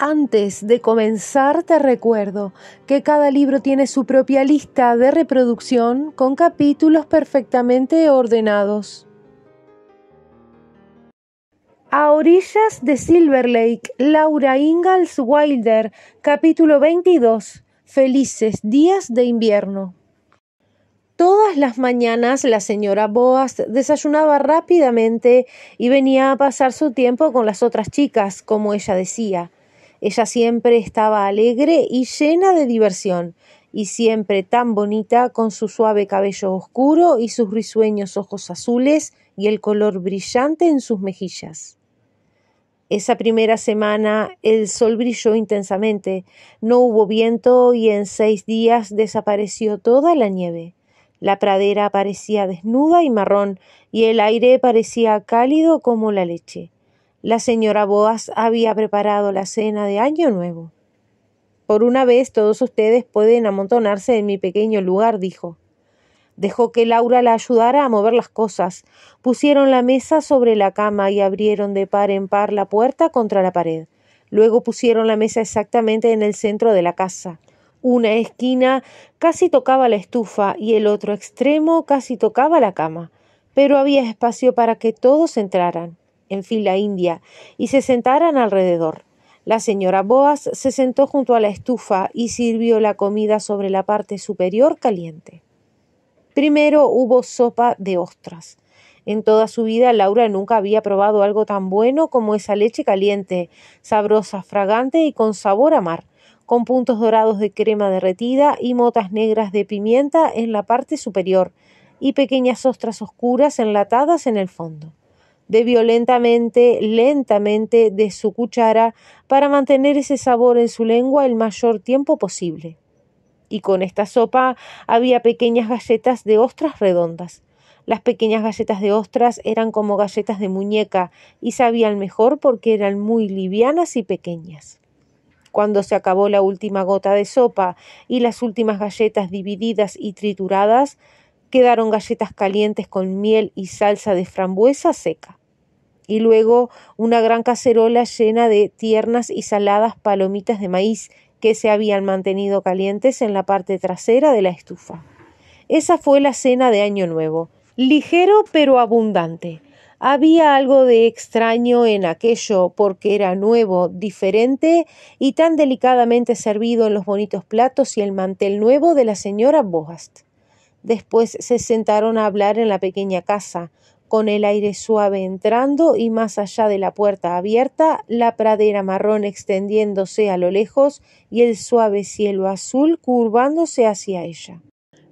Antes de comenzar te recuerdo que cada libro tiene su propia lista de reproducción con capítulos perfectamente ordenados. A orillas de Silver Lake, Laura Ingalls Wilder, capítulo 22. Felices días de invierno. Todas las mañanas la señora Boas desayunaba rápidamente y venía a pasar su tiempo con las otras chicas, como ella decía. Ella siempre estaba alegre y llena de diversión, y siempre tan bonita con su suave cabello oscuro y sus risueños ojos azules y el color brillante en sus mejillas. Esa primera semana el sol brilló intensamente, no hubo viento y en seis días desapareció toda la nieve. La pradera parecía desnuda y marrón, y el aire parecía cálido como la leche. La señora Boas había preparado la cena de Año Nuevo. Por una vez todos ustedes pueden amontonarse en mi pequeño lugar, dijo. Dejó que Laura la ayudara a mover las cosas. Pusieron la mesa sobre la cama y abrieron de par en par la puerta contra la pared. Luego pusieron la mesa exactamente en el centro de la casa. Una esquina casi tocaba la estufa y el otro extremo casi tocaba la cama, pero había espacio para que todos entraran en fila india y se sentaran alrededor. La señora Boas se sentó junto a la estufa y sirvió la comida sobre la parte superior caliente. Primero hubo sopa de ostras. En toda su vida Laura nunca había probado algo tan bueno como esa leche caliente, sabrosa, fragante y con sabor a mar, con puntos dorados de crema derretida y motas negras de pimienta en la parte superior y pequeñas ostras oscuras enlatadas en el fondo de violentamente, lentamente de su cuchara para mantener ese sabor en su lengua el mayor tiempo posible. Y con esta sopa había pequeñas galletas de ostras redondas. Las pequeñas galletas de ostras eran como galletas de muñeca y sabían mejor porque eran muy livianas y pequeñas. Cuando se acabó la última gota de sopa y las últimas galletas divididas y trituradas, quedaron galletas calientes con miel y salsa de frambuesa seca y luego una gran cacerola llena de tiernas y saladas palomitas de maíz que se habían mantenido calientes en la parte trasera de la estufa. Esa fue la cena de Año Nuevo, ligero pero abundante. Había algo de extraño en aquello porque era nuevo, diferente y tan delicadamente servido en los bonitos platos y el mantel nuevo de la señora Boast. Después se sentaron a hablar en la pequeña casa, con el aire suave entrando y más allá de la puerta abierta, la pradera marrón extendiéndose a lo lejos y el suave cielo azul curvándose hacia ella.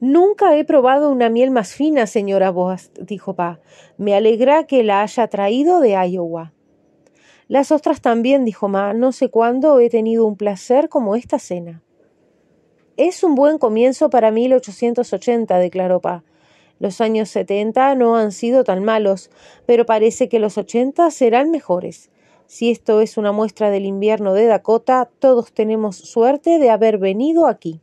Nunca he probado una miel más fina, señora Boast, dijo Pa. Me alegra que la haya traído de Iowa. Las ostras también, dijo Ma. No sé cuándo he tenido un placer como esta cena. Es un buen comienzo para 1880, declaró Pa. Los años 70 no han sido tan malos, pero parece que los 80 serán mejores. Si esto es una muestra del invierno de Dakota, todos tenemos suerte de haber venido aquí.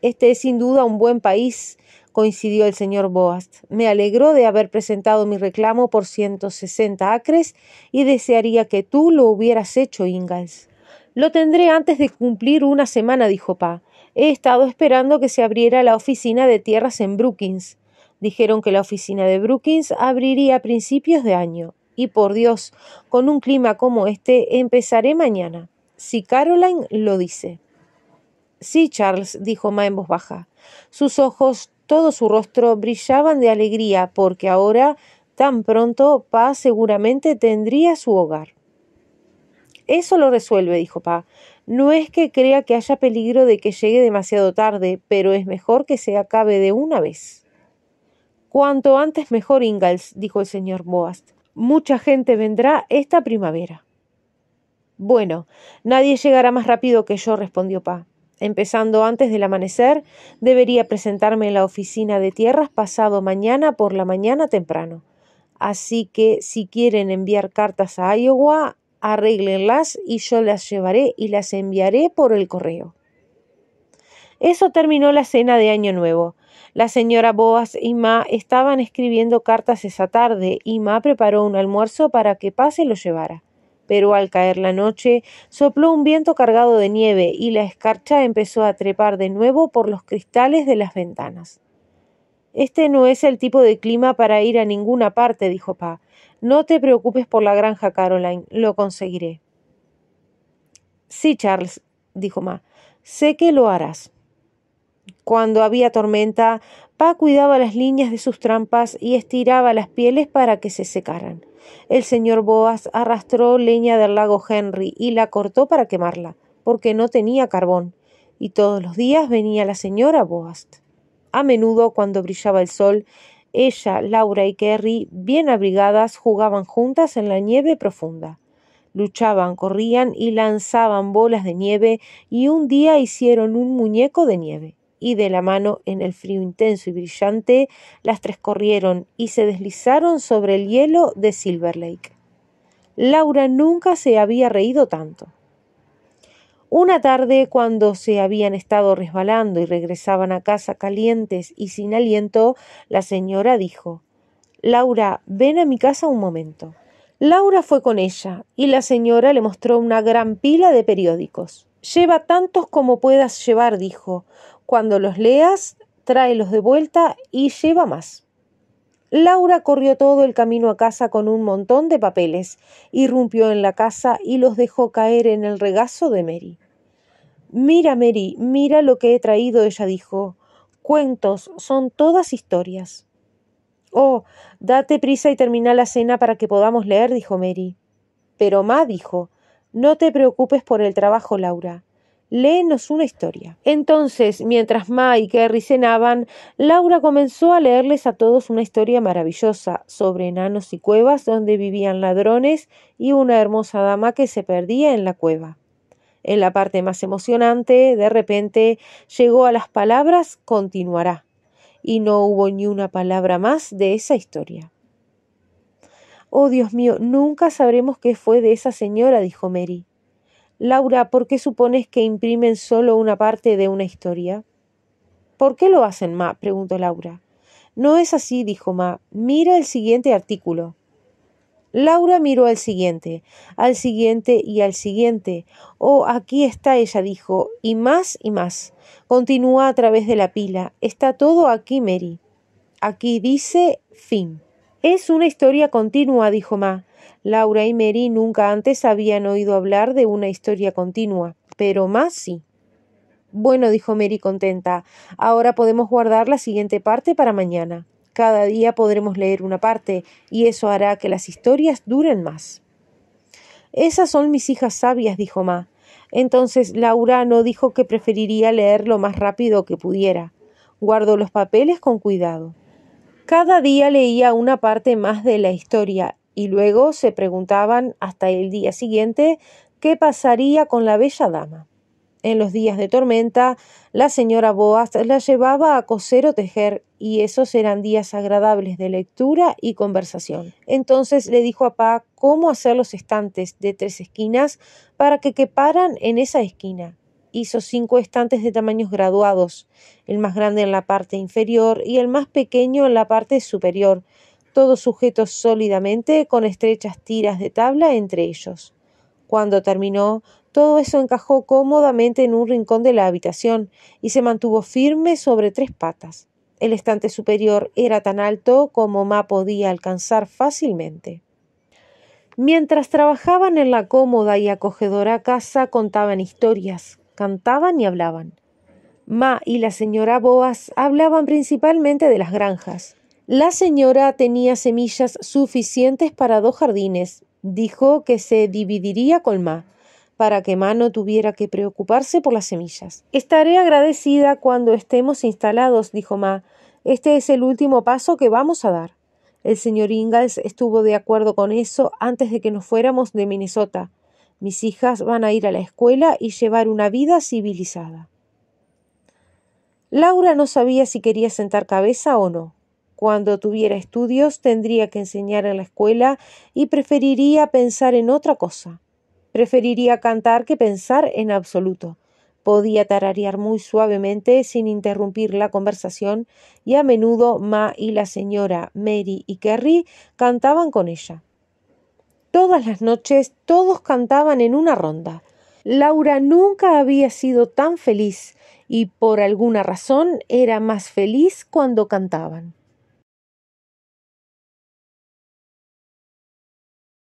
Este es sin duda un buen país, coincidió el señor Boast. Me alegro de haber presentado mi reclamo por 160 acres y desearía que tú lo hubieras hecho, Ingalls. Lo tendré antes de cumplir una semana, dijo Pa. He estado esperando que se abriera la oficina de tierras en Brookings. Dijeron que la oficina de Brookings abriría a principios de año. Y por Dios, con un clima como este, empezaré mañana. Si Caroline lo dice. Sí, Charles, dijo Ma en voz baja. Sus ojos, todo su rostro brillaban de alegría porque ahora, tan pronto, Pa seguramente tendría su hogar. Eso lo resuelve, dijo Pa. No es que crea que haya peligro de que llegue demasiado tarde, pero es mejor que se acabe de una vez. Cuanto antes mejor, Ingalls, dijo el señor Boast. Mucha gente vendrá esta primavera. Bueno, nadie llegará más rápido que yo, respondió Pa. Empezando antes del amanecer, debería presentarme en la oficina de tierras pasado mañana por la mañana temprano. Así que si quieren enviar cartas a Iowa, arréglenlas y yo las llevaré y las enviaré por el correo. Eso terminó la cena de Año Nuevo. La señora Boas y Ma estaban escribiendo cartas esa tarde y Ma preparó un almuerzo para que Pase lo llevara. Pero al caer la noche sopló un viento cargado de nieve y la escarcha empezó a trepar de nuevo por los cristales de las ventanas. Este no es el tipo de clima para ir a ninguna parte, dijo Pa. No te preocupes por la granja, Caroline, lo conseguiré. Sí, Charles, dijo Ma, sé que lo harás. Cuando había tormenta, Pa cuidaba las líneas de sus trampas y estiraba las pieles para que se secaran. El señor Boas arrastró leña del lago Henry y la cortó para quemarla, porque no tenía carbón, y todos los días venía la señora Boas. A menudo, cuando brillaba el sol, ella, Laura y Kerry, bien abrigadas, jugaban juntas en la nieve profunda. Luchaban, corrían y lanzaban bolas de nieve y un día hicieron un muñeco de nieve. Y de la mano, en el frío intenso y brillante, las tres corrieron y se deslizaron sobre el hielo de Silver Lake. Laura nunca se había reído tanto. Una tarde, cuando se habían estado resbalando y regresaban a casa calientes y sin aliento, la señora dijo Laura, ven a mi casa un momento. Laura fue con ella, y la señora le mostró una gran pila de periódicos. Lleva tantos como puedas llevar, dijo. Cuando los leas, tráelos de vuelta y lleva más. Laura corrió todo el camino a casa con un montón de papeles, irrumpió en la casa y los dejó caer en el regazo de Mary. Mira, Mary, mira lo que he traído, ella dijo. Cuentos, son todas historias. Oh, date prisa y termina la cena para que podamos leer, dijo Mary. Pero Ma dijo, no te preocupes por el trabajo, Laura. Léenos una historia. Entonces, mientras Ma y Kerry cenaban, Laura comenzó a leerles a todos una historia maravillosa sobre enanos y cuevas donde vivían ladrones y una hermosa dama que se perdía en la cueva. En la parte más emocionante, de repente llegó a las palabras continuará, y no hubo ni una palabra más de esa historia. Oh Dios mío, nunca sabremos qué fue de esa señora, dijo Mary. Laura, ¿por qué supones que imprimen solo una parte de una historia? ¿Por qué lo hacen, Ma? preguntó Laura. No es así, dijo Ma. Mira el siguiente artículo. Laura miró al siguiente, al siguiente y al siguiente. Oh, aquí está ella, dijo, y más y más. Continúa a través de la pila. Está todo aquí, Mary. Aquí dice fin. Es una historia continua, dijo Ma. Laura y Mary nunca antes habían oído hablar de una historia continua, pero Ma sí. Bueno, dijo Mary contenta, ahora podemos guardar la siguiente parte para mañana. Cada día podremos leer una parte y eso hará que las historias duren más. Esas son mis hijas sabias, dijo Ma. Entonces Laura no dijo que preferiría leer lo más rápido que pudiera. Guardó los papeles con cuidado. Cada día leía una parte más de la historia y luego se preguntaban hasta el día siguiente qué pasaría con la bella dama. En los días de tormenta, la señora Boas la llevaba a coser o tejer, y esos eran días agradables de lectura y conversación. Entonces le dijo a Pa cómo hacer los estantes de tres esquinas para que queparan en esa esquina. Hizo cinco estantes de tamaños graduados, el más grande en la parte inferior y el más pequeño en la parte superior, todos sujetos sólidamente con estrechas tiras de tabla entre ellos. Cuando terminó, todo eso encajó cómodamente en un rincón de la habitación y se mantuvo firme sobre tres patas. El estante superior era tan alto como Ma podía alcanzar fácilmente. Mientras trabajaban en la cómoda y acogedora casa, contaban historias, cantaban y hablaban. Ma y la señora Boas hablaban principalmente de las granjas. La señora tenía semillas suficientes para dos jardines. Dijo que se dividiría con Ma, para que Mano tuviera que preocuparse por las semillas. Estaré agradecida cuando estemos instalados, dijo Ma. Este es el último paso que vamos a dar. El señor Ingalls estuvo de acuerdo con eso antes de que nos fuéramos de Minnesota. Mis hijas van a ir a la escuela y llevar una vida civilizada. Laura no sabía si quería sentar cabeza o no. Cuando tuviera estudios tendría que enseñar en la escuela y preferiría pensar en otra cosa. Preferiría cantar que pensar en absoluto. Podía tararear muy suavemente sin interrumpir la conversación y a menudo Ma y la señora Mary y carrie cantaban con ella. Todas las noches todos cantaban en una ronda. Laura nunca había sido tan feliz y por alguna razón era más feliz cuando cantaban.